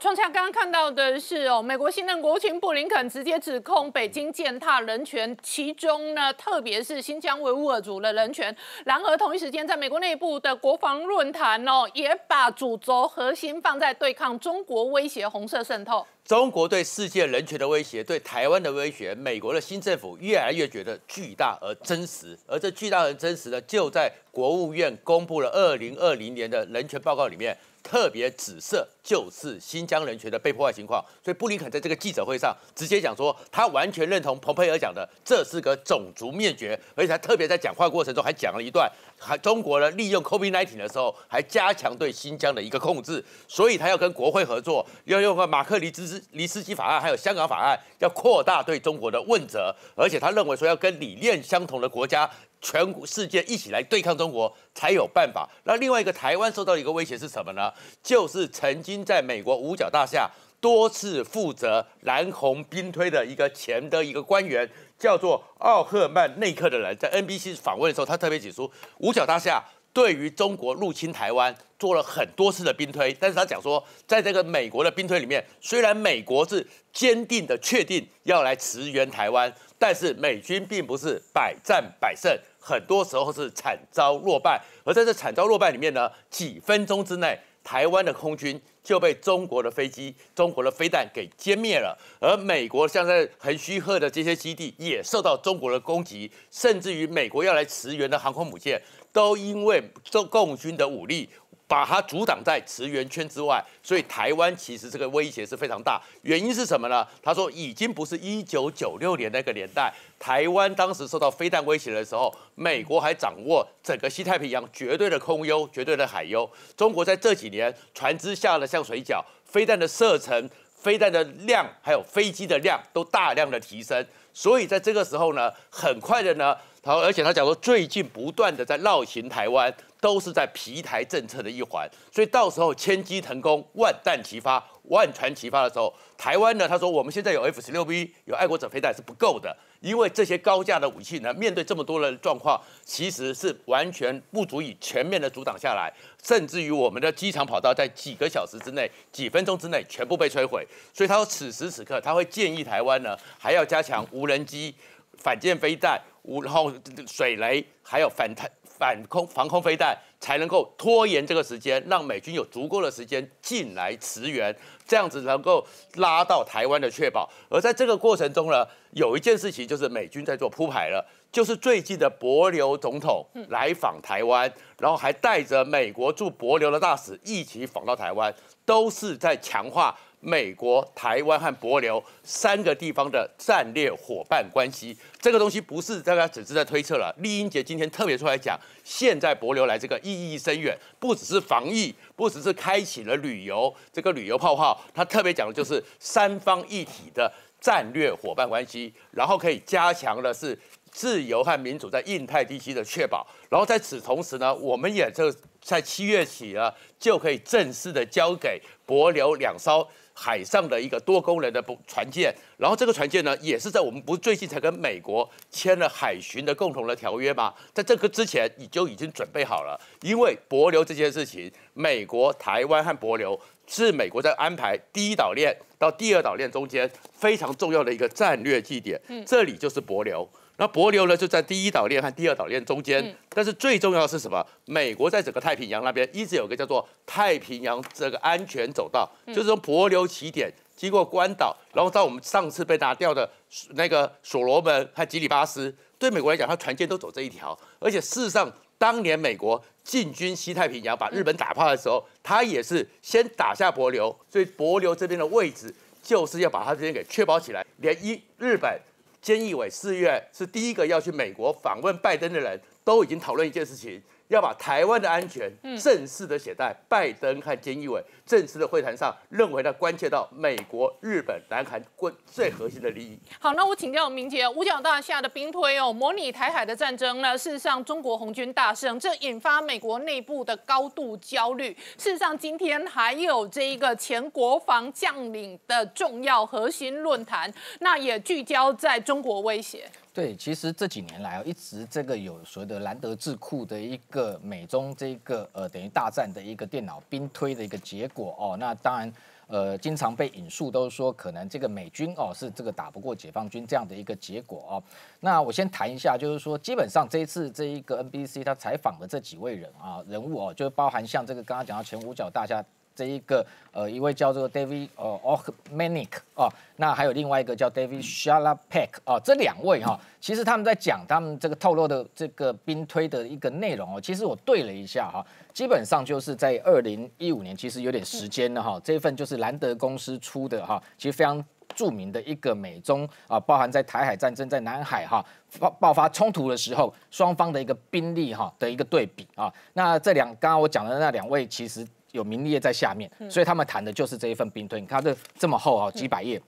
创下刚刚看到的是哦，美国新任国务卿布林肯直接指控北京践踏人权，其中呢，特别是新疆维吾尔族的人权。然而，同一时间，在美国内部的国防论坛哦，也把主轴核心放在对抗中国威胁、红色渗透。中国对世界人权的威胁，对台湾的威胁，美国的新政府越来越觉得巨大而真实。而这巨大而真实呢，就在国务院公布了二零二零年的人权报告里面，特别紫色就是新疆人权的被破坏情况。所以布林肯在这个记者会上直接讲说，他完全认同蓬佩尔讲的，这是个种族灭绝。而且他特别在讲话过程中还讲了一段，还中国呢利用 COVID-19 的时候，还加强对新疆的一个控制。所以他要跟国会合作，要用个马克里之。斯尼斯基法案》还有《香港法案》要扩大对中国的问责，而且他认为说要跟理念相同的国家、全世界一起来对抗中国才有办法。那另外一个台湾受到一个威胁是什么呢？就是曾经在美国五角大厦多次负责蓝红兵推的一个前的一个官员，叫做奥赫曼内克的人，在 NBC 访问的时候，他特别指出五角大厦。对于中国入侵台湾做了很多次的兵推，但是他讲说，在这个美国的兵推里面，虽然美国是坚定的确定要来驰援台湾，但是美军并不是百战百胜，很多时候是惨遭落败。而在这惨遭落败里面呢，几分钟之内，台湾的空军就被中国的飞机、中国的飞弹给歼灭了，而美国像在横须贺的这些基地也受到中国的攻击，甚至于美国要来驰援的航空母舰。都因为这共军的武力，把它阻挡在磁源圈之外，所以台湾其实这个威胁是非常大。原因是什么呢？他说，已经不是一九九六年那个年代，台湾当时受到飞弹威胁的时候，美国还掌握整个西太平洋绝对的空优、绝对的海优。中国在这几年，船只下了像水饺，飞弹的射程、飞弹的量，还有飞机的量都大量的提升，所以在这个时候呢，很快的呢。好，而且他讲说，最近不断的在绕行台湾，都是在皮台政策的一环。所以到时候千机腾空，万弹齐发，万船齐发的时候，台湾呢，他说我们现在有 F 十六 B，有爱国者飞弹是不够的，因为这些高价的武器呢，面对这么多的状况，其实是完全不足以全面的阻挡下来，甚至于我们的机场跑道在几个小时之内、几分钟之内全部被摧毁。所以他说，此时此刻他会建议台湾呢，还要加强无人机。反舰飞弹，然后水雷，还有反弹、反空、防空飞弹，才能够拖延这个时间，让美军有足够的时间进来驰援，这样子能够拉到台湾的确保。而在这个过程中呢，有一件事情就是美军在做铺排了，就是最近的博流总统来访台湾，然后还带着美国驻博流的大使一起访到台湾，都是在强化。美国、台湾和博流三个地方的战略伙伴关系，这个东西不是大家只是在推测了。丽英杰今天特别出来讲，现在博流来这个意义深远，不只是防疫，不只是开启了旅游，这个旅游泡泡，他特别讲的就是三方一体的战略伙伴关系，然后可以加强的是自由和民主在印太地区的确保。然后在此同时呢，我们也就在七月起呢，就可以正式的交给博流两艘。海上的一个多功能的船舰，然后这个船舰呢，也是在我们不是最近才跟美国签了海巡的共同的条约吗？在这个之前你就已经准备好了，因为博流这件事情，美国、台湾和博流是美国在安排第一岛链到第二岛链中间非常重要的一个战略据点，这里就是博流。那帛琉呢，就在第一岛链和第二岛链中间。但是最重要的是什么？美国在整个太平洋那边一直有个叫做“太平洋这个安全走道”，就是从帛琉起点，经过关岛，然后到我们上次被拿掉的那个所罗门和吉里巴斯。对美国来讲，它船舰都走这一条。而且事实上，当年美国进军西太平洋，把日本打怕的时候，它也是先打下帛琉。所以帛琉这边的位置，就是要把它这边给确保起来，连一日本。菅义伟四月是第一个要去美国访问拜登的人，都已经讨论一件事情。要把台湾的安全正式的写在拜登和监义委正式的会谈上，认为呢关切到美国、日本、南韩最核心的利益。好，那我请教明杰，五角大厦下的兵推哦，模拟台海的战争，呢，事实上中国红军大胜，这引发美国内部的高度焦虑。事实上，今天还有这一个前国防将领的重要核心论坛，那也聚焦在中国威胁。对，其实这几年来一直这个有所谓的兰德智库的一个美中这个呃等于大战的一个电脑兵推的一个结果哦，那当然呃经常被引述都是说可能这个美军哦是这个打不过解放军这样的一个结果哦。那我先谈一下，就是说基本上这一次这一个 NBC 他采访的这几位人啊人物哦，就包含像这个刚刚讲到前五角大家。这一个呃，一位叫做 David 呃 Ochmanik 哦，那还有另外一个叫 David Shalapak 哦，这两位哈，其实他们在讲他们这个透露的这个兵推的一个内容哦。其实我对了一下哈，基本上就是在二零一五年，其实有点时间了哈。这份就是兰德公司出的哈，其实非常著名的一个美中啊，包含在台海战争、在南海哈爆爆发冲突的时候，双方的一个兵力哈的一个对比啊。那这两刚刚我讲的那两位其实。有名利业在下面，所以他们谈的就是这一份兵推。你看这这么厚啊，几百页。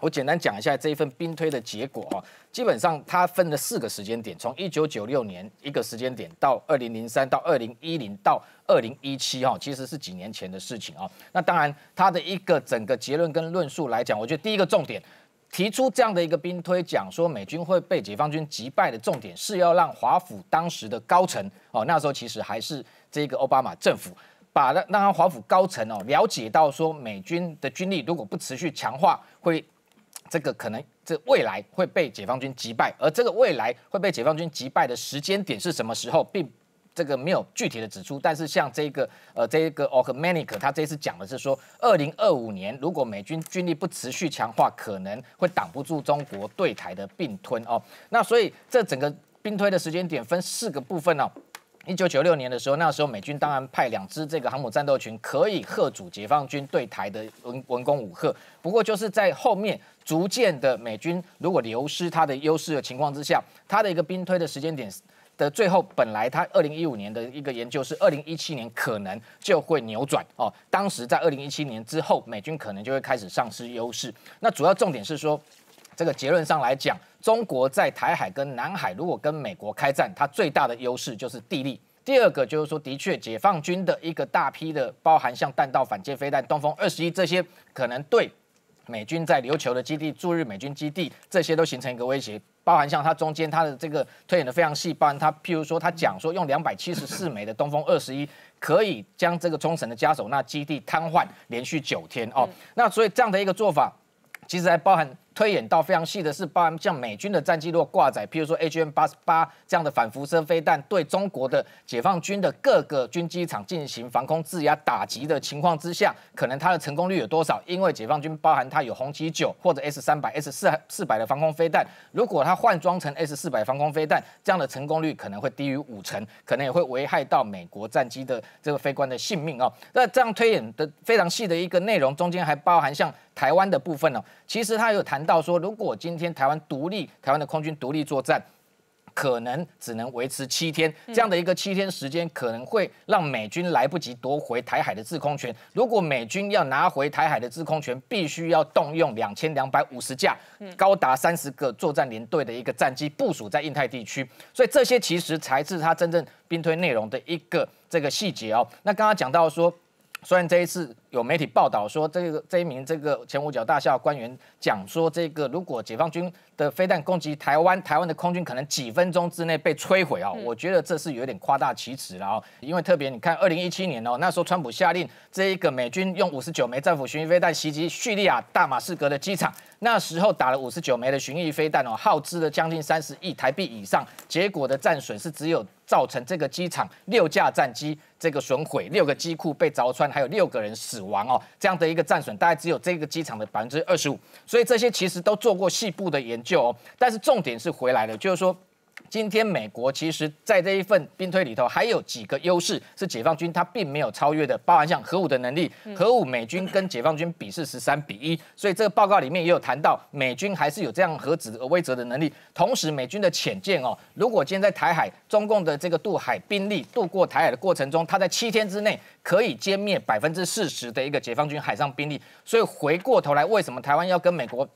我简单讲一下这一份兵推的结果啊，基本上它分了四个时间点，从一九九六年一个时间点到二零零三，到二零一零，到二零一七哈，其实是几年前的事情啊。那当然，它的一个整个结论跟论述来讲，我觉得第一个重点，提出这样的一个兵推，讲说美军会被解放军击败的重点，是要让华府当时的高层哦，那时候其实还是这个奥巴马政府。把那华府高层哦了解到说美军的军力如果不持续强化，会这个可能这未来会被解放军击败，而这个未来会被解放军击败的时间点是什么时候，并这个没有具体的指出。但是像这个呃这个 o e m a n i c 他这次讲的是说，二零二五年如果美军军力不持续强化，可能会挡不住中国对台的并吞哦。那所以这整个并推的时间点分四个部分哦。一九九六年的时候，那时候美军当然派两支这个航母战斗群可以吓阻解放军对台的文文攻武赫不过就是在后面逐渐的美军如果流失它的优势的情况之下，它的一个兵推的时间点的最后，本来它二零一五年的一个研究是二零一七年可能就会扭转哦，当时在二零一七年之后，美军可能就会开始丧失优势。那主要重点是说。这个结论上来讲，中国在台海跟南海，如果跟美国开战，它最大的优势就是地利。第二个就是说，的确，解放军的一个大批的，包含像弹道反舰飞弹、东风二十一这些，可能对美军在琉球的基地、驻日美军基地这些都形成一个威胁。包含像它中间它的这个推演的非常细，包含它譬如说，它讲说用两百七十四枚的东风二十一，可以将这个冲绳的加手那基地瘫痪连续九天哦。那所以这样的一个做法，其实还包含。推演到非常细的是，包含像美军的战机如果挂载，譬如说 H M 八十八这样的反辐射飞弹，对中国的解放军的各个军机场进行防空制压打击的情况之下，可能它的成功率有多少？因为解放军包含它有红旗九或者 S 三百、S 四四百的防空飞弹，如果它换装成 S 四百防空飞弹，这样的成功率可能会低于五成，可能也会危害到美国战机的这个飞官的性命哦。那这样推演的非常细的一个内容，中间还包含像。台湾的部分呢，其实他有谈到说，如果今天台湾独立，台湾的空军独立作战，可能只能维持七天。这样的一个七天时间，可能会让美军来不及夺回台海的制空权。如果美军要拿回台海的制空权，必须要动用两千两百五十架，高达三十个作战连队的一个战机部署在印太地区。所以这些其实才是他真正兵推内容的一个这个细节哦。那刚刚讲到说，虽然这一次。有媒体报道说，这个这一名这个前五角大校官员讲说，这个如果解放军的飞弹攻击台湾，台湾的空军可能几分钟之内被摧毁啊！我觉得这是有点夸大其词了啊，因为特别你看，二零一七年哦，那时候川普下令这一个美军用五十九枚战斧巡弋飞弹袭击叙利亚大马士革的机场，那时候打了五十九枚的巡弋飞弹哦，耗资了将近三十亿台币以上，结果的战损是只有造成这个机场六架战机这个损毁，六个机库被凿穿，还有六个人死。死亡哦，这样的一个战损大概只有这个机场的百分之二十五，所以这些其实都做过细部的研究哦。但是重点是回来的，就是说。今天美国其实，在这一份兵推里头，还有几个优势是解放军它并没有超越的。包含像核武的能力，核武美军跟解放军比是十三比一，所以这个报告里面也有谈到美军还是有这样核子威慑的能力。同时，美军的潜舰哦，如果今天在台海中共的这个渡海兵力渡过台海的过程中，它在七天之内可以歼灭百分之四十的一个解放军海上兵力。所以回过头来，为什么台湾要跟美国？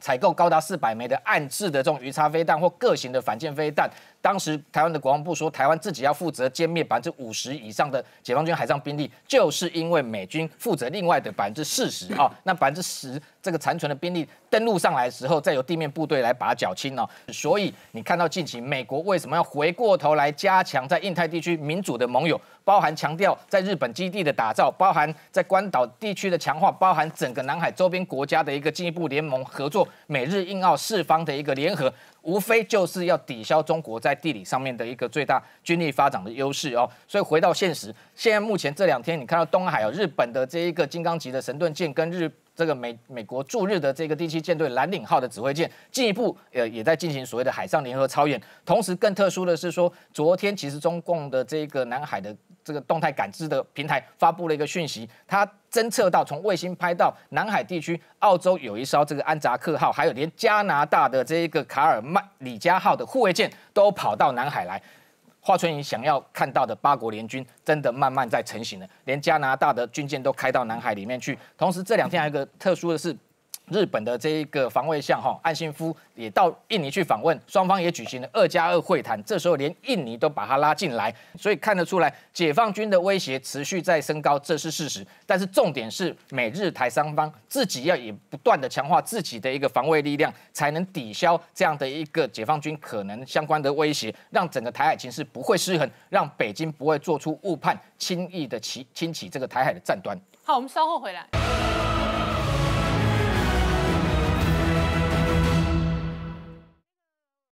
采购高达四百枚的暗制的这种鱼叉飞弹或各型的反舰飞弹，当时台湾的国防部说，台湾自己要负责歼灭百分之五十以上的解放军海上兵力，就是因为美军负责另外的百分之四十啊，那百分之十这个残存的兵力登陆上来时候，再由地面部队来把它缴清了。所以你看到近期美国为什么要回过头来加强在印太地区民主的盟友？包含强调在日本基地的打造，包含在关岛地区的强化，包含整个南海周边国家的一个进一步联盟合作，美日印澳四方的一个联合。无非就是要抵消中国在地理上面的一个最大军力发展的优势哦，所以回到现实，现在目前这两天你看到东海有日本的这一个金刚级的神盾舰跟日这个美美国驻日的这个第七舰队蓝领号的指挥舰，进一步呃也在进行所谓的海上联合操演，同时更特殊的是说，昨天其实中共的这个南海的这个动态感知的平台发布了一个讯息，它。侦测到从卫星拍到南海地区，澳洲有一艘这个安扎克号，还有连加拿大的这一个卡尔曼里加号的护卫舰都跑到南海来。华春莹想要看到的八国联军真的慢慢在成型了，连加拿大的军舰都开到南海里面去。同时这两天还有一个特殊的是。日本的这一个防卫相哈岸信夫也到印尼去访问，双方也举行了二加二会谈。这时候连印尼都把他拉进来，所以看得出来，解放军的威胁持续在升高，这是事实。但是重点是，美日台三方自己要也不断的强化自己的一个防卫力量，才能抵消这样的一个解放军可能相关的威胁，让整个台海情势不会失衡，让北京不会做出误判，轻易的起兴起这个台海的战端。好，我们稍后回来。